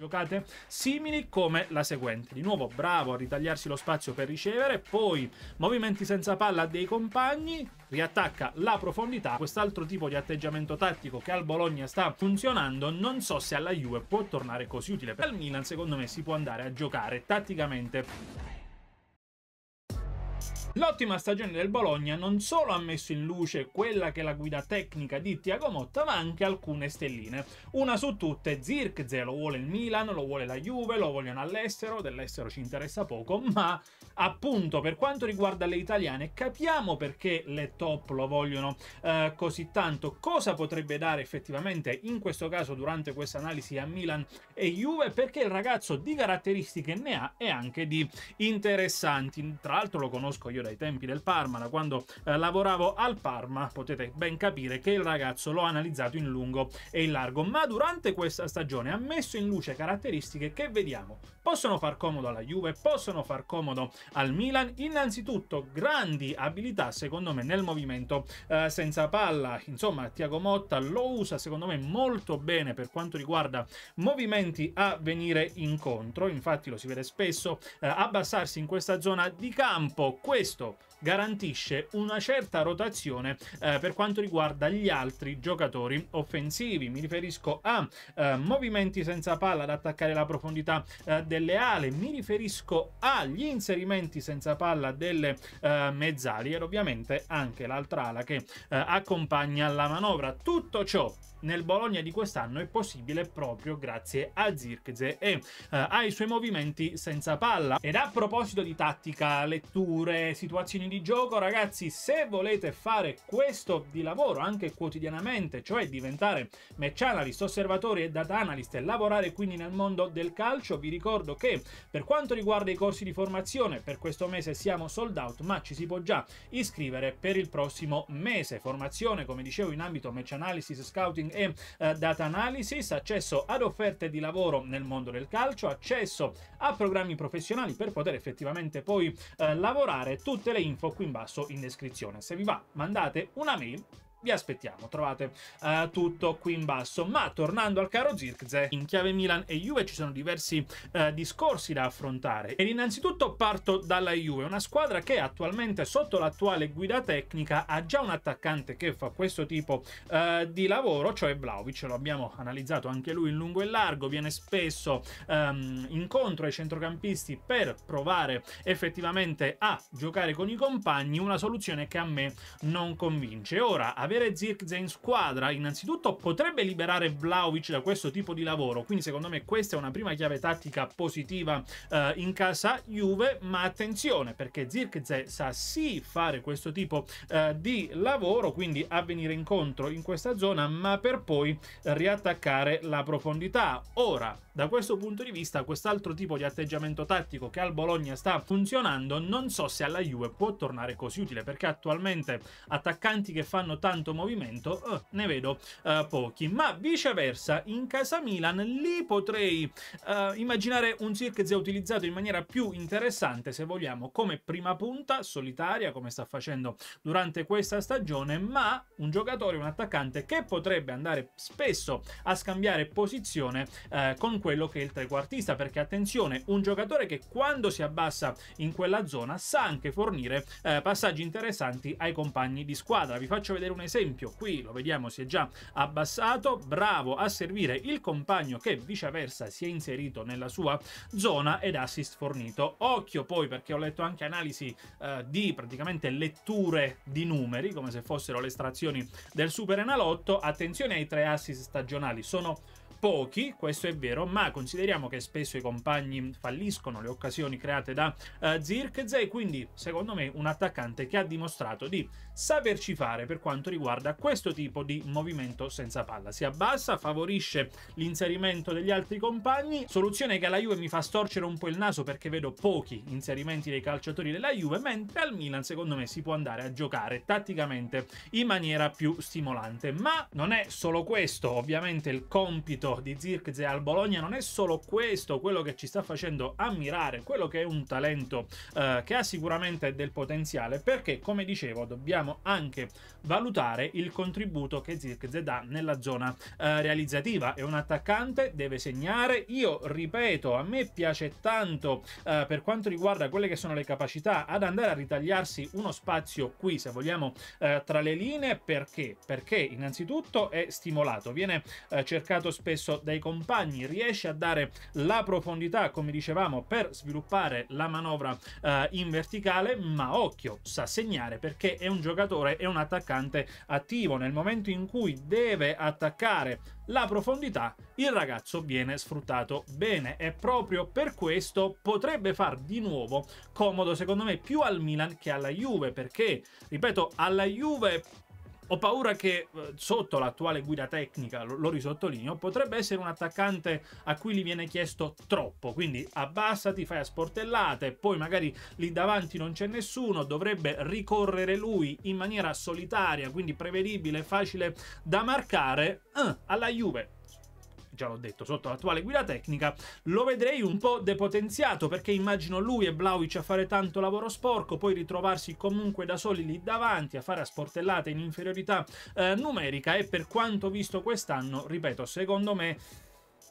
Giocate simili come la seguente. Di nuovo bravo a ritagliarsi lo spazio per ricevere, poi movimenti senza palla dei compagni, riattacca la profondità. Quest'altro tipo di atteggiamento tattico che al Bologna sta funzionando, non so se alla Juve può tornare così utile. Al Milan secondo me si può andare a giocare tatticamente L'ottima stagione del Bologna non solo ha messo in luce quella che è la guida tecnica di Tiago Motta, ma anche alcune stelline. Una su tutte, Zirkze, lo vuole il Milan, lo vuole la Juve, lo vogliono all'estero, dell'estero ci interessa poco, ma appunto per quanto riguarda le italiane capiamo perché le top lo vogliono eh, così tanto, cosa potrebbe dare effettivamente in questo caso durante questa analisi a Milan e Juve, perché il ragazzo di caratteristiche ne ha e anche di interessanti, tra l'altro lo conosco io esempio dai tempi del Parma, da quando eh, lavoravo al Parma, potete ben capire che il ragazzo l'ho analizzato in lungo e in largo, ma durante questa stagione ha messo in luce caratteristiche che vediamo possono far comodo alla Juve, possono far comodo al Milan, innanzitutto grandi abilità secondo me nel movimento eh, senza palla, insomma Tiago Motta lo usa secondo me molto bene per quanto riguarda movimenti a venire incontro, infatti lo si vede spesso eh, abbassarsi in questa zona di campo, questo questo garantisce una certa rotazione eh, per quanto riguarda gli altri giocatori offensivi. Mi riferisco a eh, movimenti senza palla ad attaccare la profondità eh, delle ali, mi riferisco agli inserimenti senza palla delle eh, mezzali ed ovviamente anche l'altra ala che eh, accompagna la manovra. Tutto ciò nel Bologna di quest'anno è possibile proprio grazie a Zirkze e eh, ai suoi movimenti senza palla. Ed a proposito di tattica, letture, situazioni di gioco, ragazzi, se volete fare questo di lavoro anche quotidianamente, cioè diventare match analyst, osservatori e data analyst e lavorare quindi nel mondo del calcio, vi ricordo che per quanto riguarda i corsi di formazione, per questo mese siamo sold out, ma ci si può già iscrivere per il prossimo mese. Formazione, come dicevo, in ambito match analysis, scouting Ehm, e eh, data analysis, accesso ad offerte di lavoro nel mondo del calcio, accesso a programmi professionali per poter effettivamente poi eh, lavorare. Tutte le info qui in basso in descrizione. Se vi va, mandate una mail vi aspettiamo, trovate uh, tutto qui in basso. Ma tornando al caro Zirkze, in chiave Milan e Juve ci sono diversi uh, discorsi da affrontare. Ed innanzitutto parto dalla Juve, una squadra che attualmente sotto l'attuale guida tecnica ha già un attaccante che fa questo tipo uh, di lavoro, cioè Vlaovic, lo abbiamo analizzato anche lui in lungo e largo, viene spesso um, incontro ai centrocampisti per provare effettivamente a giocare con i compagni, una soluzione che a me non convince. Ora, avere Zirkze in squadra innanzitutto potrebbe liberare Vlaovic da questo tipo di lavoro, quindi secondo me questa è una prima chiave tattica positiva eh, in casa Juve, ma attenzione perché Zirkze sa sì fare questo tipo eh, di lavoro, quindi a venire incontro in questa zona, ma per poi riattaccare la profondità. Ora, da questo punto di vista, quest'altro tipo di atteggiamento tattico che al Bologna sta funzionando, non so se alla Juve può tornare così utile, perché attualmente attaccanti che fanno tanto tanto movimento eh, ne vedo eh, pochi. Ma viceversa, in casa Milan lì potrei eh, immaginare un Zirkzee utilizzato in maniera più interessante, se vogliamo, come prima punta, solitaria, come sta facendo durante questa stagione, ma un giocatore, un attaccante che potrebbe andare spesso a scambiare posizione eh, con quello che è il trequartista, perché attenzione, un giocatore che quando si abbassa in quella zona sa anche fornire eh, passaggi interessanti ai compagni di squadra. Vi faccio vedere un esempio esempio qui lo vediamo si è già abbassato, bravo a servire il compagno che viceversa si è inserito nella sua zona ed assist fornito. Occhio poi perché ho letto anche analisi eh, di praticamente letture di numeri, come se fossero le estrazioni del Super Enalotto, attenzione ai tre assist stagionali, sono pochi, questo è vero, ma consideriamo che spesso i compagni falliscono le occasioni create da uh, Zirkzee, quindi secondo me un attaccante che ha dimostrato di saperci fare per quanto riguarda questo tipo di movimento senza palla. Si abbassa, favorisce l'inserimento degli altri compagni, soluzione che alla Juve mi fa storcere un po' il naso perché vedo pochi inserimenti dei calciatori della Juve, mentre al Milan secondo me si può andare a giocare tatticamente in maniera più stimolante. Ma non è solo questo, ovviamente il compito merito di Zirkze al Bologna non è solo questo quello che ci sta facendo ammirare, quello che è un talento eh, che ha sicuramente del potenziale, perché come dicevo dobbiamo anche valutare il contributo che Zirkze dà nella zona eh, realizzativa. È un attaccante, deve segnare. Io ripeto, a me piace tanto eh, per quanto riguarda quelle che sono le capacità ad andare a ritagliarsi uno spazio qui, se vogliamo, eh, tra le linee, perché? Perché innanzitutto è stimolato, viene eh, cercato spesso preso dai compagni, riesce a dare la profondità, come dicevamo, per sviluppare la manovra eh, in verticale, ma occhio, sa segnare perché è un giocatore, è un attaccante attivo. Nel momento in cui deve attaccare la profondità, il ragazzo viene sfruttato bene e proprio per questo potrebbe far di nuovo comodo, secondo me, più al Milan che alla Juve, perché, ripeto, alla Juve ho paura che eh, sotto l'attuale guida tecnica, lo, lo risottolineo, potrebbe essere un attaccante a cui gli viene chiesto troppo, quindi abbassati, fai a sportellate, poi magari lì davanti non c'è nessuno, dovrebbe ricorrere lui in maniera solitaria, quindi prevedibile, facile da marcare, eh, alla Juve già l'ho detto, sotto l'attuale guida tecnica, lo vedrei un po' depotenziato perché immagino lui e Vlaovic a fare tanto lavoro sporco, poi ritrovarsi comunque da soli lì davanti a fare a sportellate in inferiorità eh, numerica e per quanto visto quest'anno, ripeto, secondo me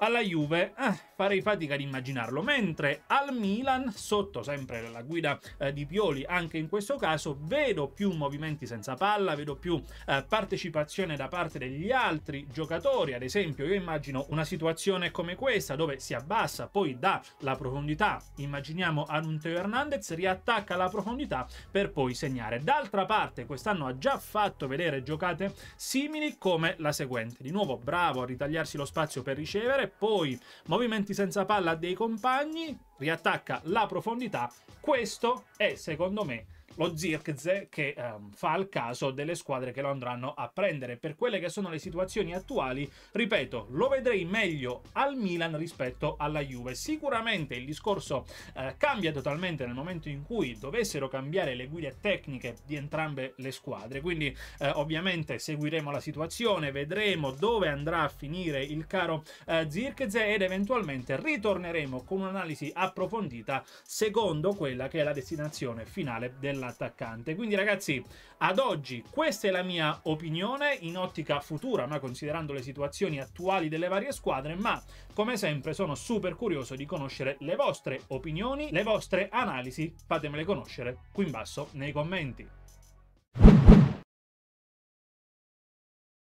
alla Juve eh, farei fatica ad immaginarlo, mentre al Milan, sotto sempre la guida eh, di Pioli, anche in questo caso vedo più movimenti senza palla, vedo più eh, partecipazione da parte degli altri giocatori, ad esempio io immagino una situazione come questa dove si abbassa, poi dà la profondità, immaginiamo ad Hernandez, riattacca la profondità per poi segnare. D'altra parte quest'anno ha già fatto vedere giocate simili come la seguente, di nuovo bravo a ritagliarsi lo spazio per ricevere, poi movimenti senza palla dei compagni, riattacca la profondità. Questo è secondo me lo Zirkz che um, fa il caso delle squadre che lo andranno a prendere. Per quelle che sono le situazioni attuali, ripeto, lo vedrei meglio al Milan rispetto alla Juve. Sicuramente il discorso uh, cambia totalmente nel momento in cui dovessero cambiare le guide tecniche di entrambe le squadre, quindi uh, ovviamente seguiremo la situazione, vedremo dove andrà a finire il caro uh, eh, Zirkz ed eventualmente ritorneremo con un'analisi approfondita secondo quella che è la destinazione finale della attaccante. Quindi ragazzi, ad oggi questa è la mia opinione in ottica futura, ma considerando le situazioni attuali delle varie squadre, ma come sempre sono super curioso di conoscere le vostre opinioni, le vostre analisi, fatemele conoscere qui in basso nei commenti.